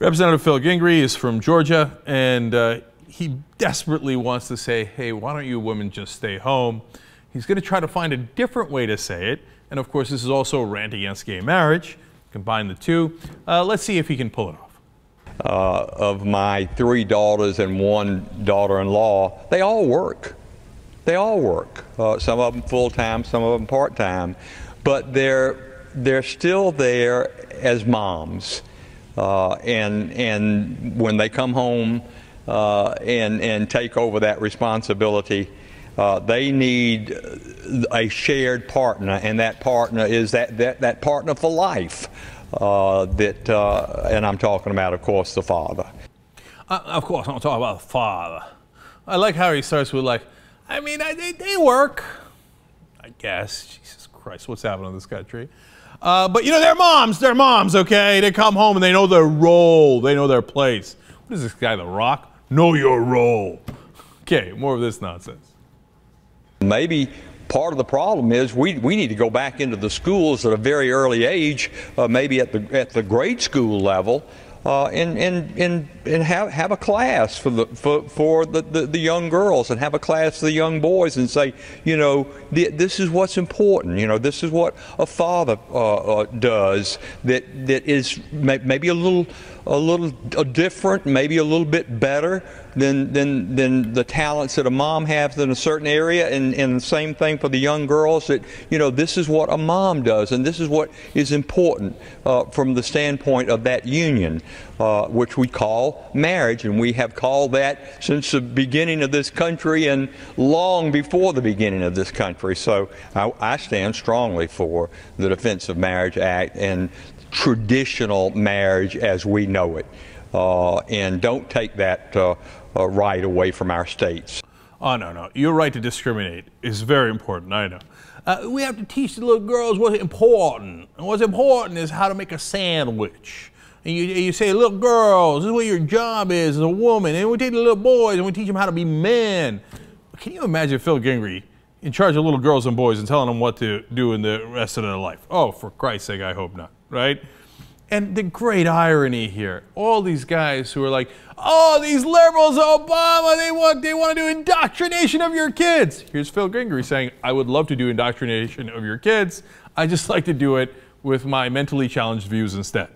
Representative Phil Gingrey is from Georgia, and uh, he desperately wants to say, hey, why don't you women just stay home? He's going to try to find a different way to say it. And of course, this is also a rant against gay marriage. Combine the two. Uh, let's see if he can pull it off. Uh, of my three daughters and one daughter in law, they all work. They all work. Uh, some of them full time, some of them part time. But they're, they're still there as moms uh, and, and when they come home uh, and, and take over that responsibility, uh, they need a shared partner, and that partner is that, that, that partner for life. Uh, that, uh, and I'm talking about, of course, the father. Uh, of course, I'm talking about the father. I like how he starts with, like, I mean, I, they, they work, I guess. Jesus Christ, what's happening in this country? Uh, but you know, they're moms. They're moms, okay? They come home and they know their role. They know their place. What is this guy, The Rock? Know your role. Okay, more of this nonsense. Maybe part of the problem is we, we need to go back into the schools at a very early age, uh, maybe at the, at the grade school level, uh, and, and, and, and have, have a class for, the, for, for the, the, the, young girls and have a class for the young boys and say, you know, th- this is what's important. You know, this is what a father uh, uh, does that, that is may, maybe a little, a little different, maybe a little bit better than, than, than the talents that a mom has in a certain area. And, and the same thing for the young girls that, you know, this is what a mom does and this is what is important uh, from the standpoint of that union uh, which we call marriage. And we have called that since the beginning of this country and long before the beginning of this country. So I, I stand strongly for the Defense of Marriage Act and traditional marriage as we know it. Uh, and don't take that uh, uh right away from our states. Oh, no, no. Your right to discriminate is very important, I know. Uh, we have to teach the little girls what's important. And what's important is how to make a sandwich and you, you say, little girls, this is what your job is as a woman. And we take the little boys and we teach them how to be men. Can you imagine Phil Gingrey in charge of little girls and boys and telling them what to do in the rest of their life? Oh, for Christ's sake, I hope not, right? And the great irony here, all these guys who are like, oh, these liberals, Obama, they want, they want to do indoctrination of your kids. Here's Phil Gingrey saying, I would love to do indoctrination of your kids. I just like to do it with my mentally challenged views instead.